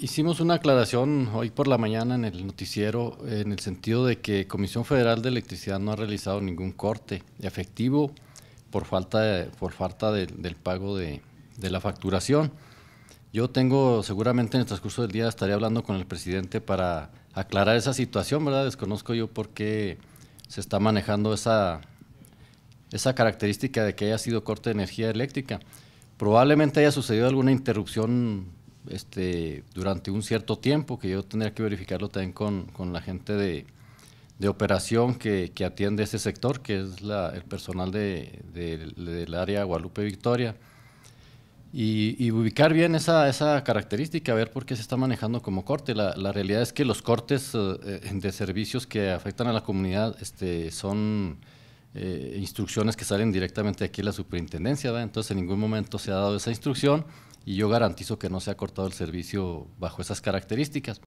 Hicimos una aclaración hoy por la mañana en el noticiero en el sentido de que Comisión Federal de Electricidad no ha realizado ningún corte efectivo por falta, por falta del pago de, de, la facturación. Yo tengo, seguramente en el transcurso del día estaré hablando con el presidente para aclarar esa situación, ¿verdad? Desconozco yo por qué se está manejando esa, esa característica de que haya sido corte de energía eléctrica. Probablemente haya sucedido alguna interrupción este, durante un cierto tiempo, que yo tendría que verificarlo también con, con la gente de, de operación que, que, atiende ese sector, que es el personal del área Guadalupe Victoria. Y, ubicar bien esa, esa característica, ver por qué se está manejando como corte. La, la realidad es que los cortes eh, eh, de servicios que afectan a la comunidad este, son eh, instrucciones que salen directamente aquí a la superintendencia, entonces en ningún momento se ha dado esa instrucción y yo garantizo que no se ha cortado el servicio bajo esas características.